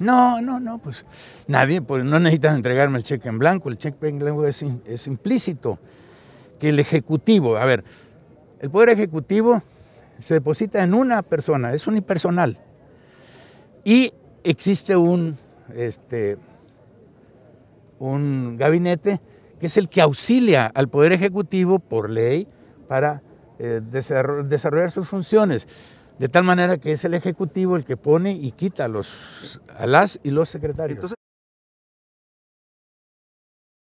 No, no, no, pues nadie, pues no necesitas entregarme el cheque en blanco, el cheque en blanco es, implícito. Que el Ejecutivo, a ver, el Poder Ejecutivo se deposita en una persona, es unipersonal. Y existe un, este, un gabinete que es el que auxilia al Poder Ejecutivo por ley para eh, desarrollar sus funciones. De tal manera que es el Ejecutivo el que pone y quita los, a las y los secretarios.